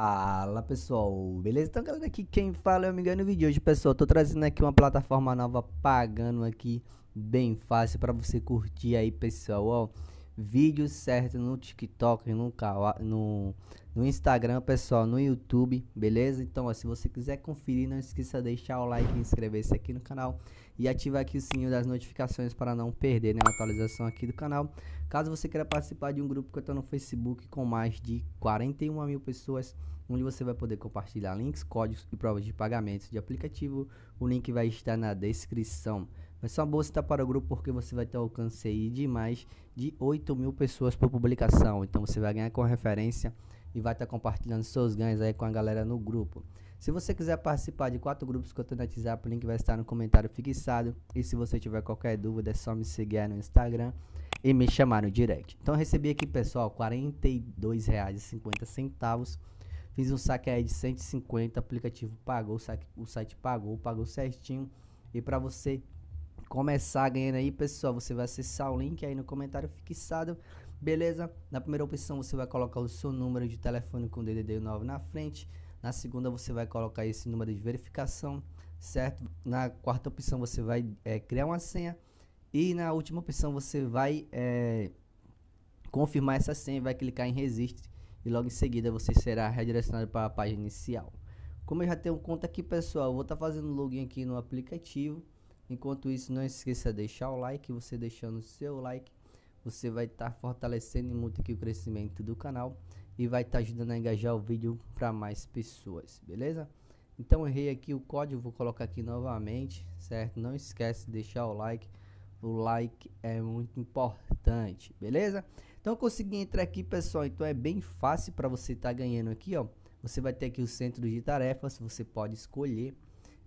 Fala pessoal, beleza? Então galera, aqui quem fala é o Miguel no vídeo de hoje, pessoal. Tô trazendo aqui uma plataforma nova pagando aqui, bem fácil para você curtir aí, pessoal. Ó, vídeos certos no TikTok, no, no, no Instagram, pessoal, no YouTube, beleza? Então, ó, se você quiser conferir, não esqueça de deixar o like, inscrever-se aqui no canal e ativar aqui o sininho das notificações para não perder nenhuma né, atualização aqui do canal. Caso você queira participar de um grupo que eu estou no Facebook com mais de 41 mil pessoas, onde você vai poder compartilhar links, códigos e provas de pagamentos de aplicativo, o link vai estar na descrição. Vai ser uma boa citar para o grupo porque você vai ter alcance aí de mais de 8 mil pessoas por publicação. Então você vai ganhar com referência e vai estar tá compartilhando seus ganhos aí com a galera no grupo. Se você quiser participar de quatro grupos que eu tenho no WhatsApp, o link vai estar no comentário fixado. E se você tiver qualquer dúvida, é só me seguir aí no Instagram e me chamar no direct. Então eu recebi aqui, pessoal, R$ 42,50. Fiz um saque aí de 150, aplicativo pagou, o, o site pagou, pagou certinho. E para você começar ganhando aí, pessoal, você vai acessar o link aí no comentário fixado, beleza? Na primeira opção você vai colocar o seu número de telefone com DDD 9 na frente. Na segunda você vai colocar esse número de verificação, certo? Na quarta opção você vai é, criar uma senha e na última opção você vai é, confirmar essa senha, vai clicar em registre e logo em seguida você será redirecionado para a página inicial. Como eu já tenho conta aqui, pessoal, vou estar tá fazendo login aqui no aplicativo. Enquanto isso, não esqueça de deixar o like. Você deixando o seu like, você vai estar tá fortalecendo muito aqui o crescimento do canal e vai estar tá ajudando a engajar o vídeo para mais pessoas, beleza? Então errei aqui o código, vou colocar aqui novamente, certo? Não esquece de deixar o like. O like é muito importante, beleza? Então eu consegui entrar aqui, pessoal. Então é bem fácil para você estar tá ganhando aqui, ó. Você vai ter aqui o centro de tarefas, você pode escolher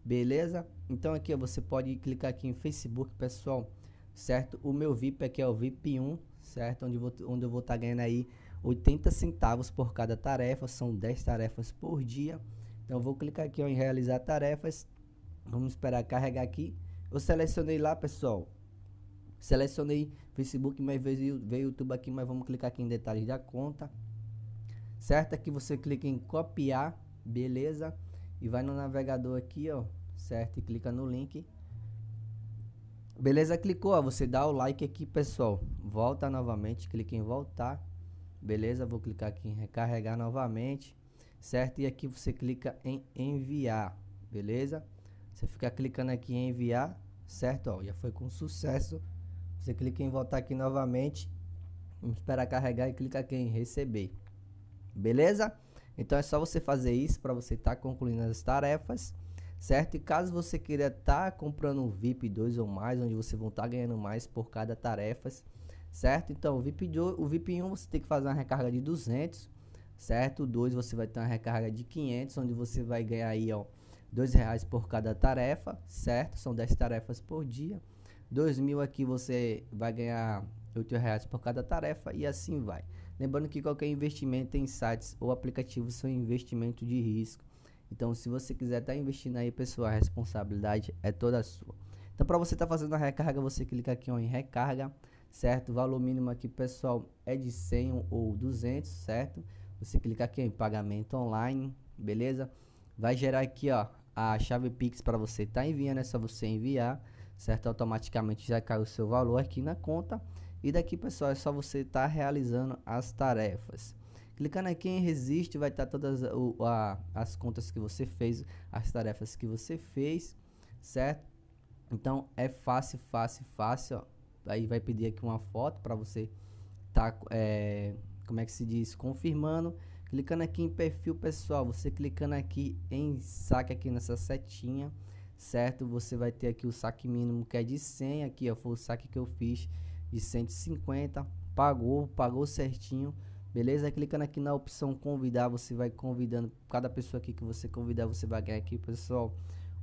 Beleza? Então aqui você pode clicar aqui em Facebook, pessoal, certo? O meu VIP aqui é o VIP 1, certo? Onde, vou, onde eu vou estar tá ganhando aí 80 centavos por cada tarefa, são 10 tarefas por dia. Então eu vou clicar aqui ó, em realizar tarefas, vamos esperar carregar aqui. Eu selecionei lá, pessoal, selecionei Facebook, mas veio, veio YouTube aqui, mas vamos clicar aqui em detalhes da conta. Certo? Aqui você clica em copiar, beleza? Beleza? e vai no navegador aqui, ó, certo? E clica no link. Beleza, clicou, ó, você dá o like aqui, pessoal. Volta novamente, clica em voltar. Beleza, vou clicar aqui em recarregar novamente, certo? E aqui você clica em enviar, beleza? Você fica clicando aqui em enviar, certo? Ó, já foi com sucesso. Você clica em voltar aqui novamente. Vamos esperar carregar e clica aqui em receber. Beleza? Então é só você fazer isso para você estar tá concluindo as tarefas, certo? E caso você queira estar tá comprando um VIP 2 ou mais, onde você vai estar tá ganhando mais por cada tarefas, certo? Então o VIP, 2, o VIP 1 você tem que fazer uma recarga de 200, certo? O 2 você vai ter uma recarga de 500, onde você vai ganhar aí, ó, 2 reais por cada tarefa, certo? São 10 tarefas por dia. 2 mil aqui você vai ganhar R$ reais por cada tarefa e assim vai. Lembrando que qualquer investimento em sites ou aplicativos são investimento de risco. Então, se você quiser estar tá investindo aí, pessoal, a responsabilidade é toda sua. Então, para você estar tá fazendo a recarga, você clica aqui ó, em recarga, certo? O valor mínimo aqui, pessoal, é de 100 ou 200, certo? Você clica aqui ó, em pagamento online, beleza? Vai gerar aqui, ó, a chave Pix para você estar tá enviando, é só você enviar, certo? Automaticamente já cai o seu valor aqui na conta e daqui, pessoal, é só você estar tá realizando as tarefas. Clicando aqui em Resiste, vai estar tá todas o, a, as contas que você fez, as tarefas que você fez, certo? Então, é fácil, fácil, fácil. Ó. Aí vai pedir aqui uma foto para você tá, é, como é que se diz, confirmando. Clicando aqui em perfil pessoal, você clicando aqui em saque aqui nessa setinha, certo? Você vai ter aqui o saque mínimo que é de 100, aqui ó, foi o saque que eu fiz de 150, pagou, pagou certinho, beleza? Clicando aqui na opção convidar, você vai convidando, cada pessoa aqui que você convidar, você vai ganhar aqui, pessoal,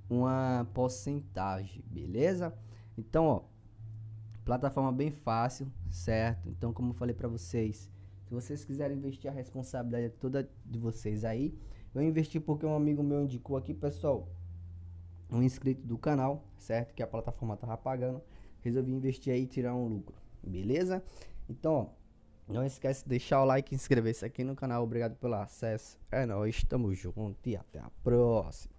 uma porcentagem, beleza? Então, ó, plataforma bem fácil, certo? Então, como eu falei para vocês, se vocês quiserem investir, a responsabilidade é toda de vocês aí. Eu investi porque um amigo meu indicou aqui, pessoal, um inscrito do canal, certo? Que a plataforma tava pagando resolvi investir aí e tirar um lucro, beleza? Então, ó, não esquece de deixar o like e inscrever-se aqui no canal. Obrigado pelo acesso. É nóis, tamo junto e até a próxima.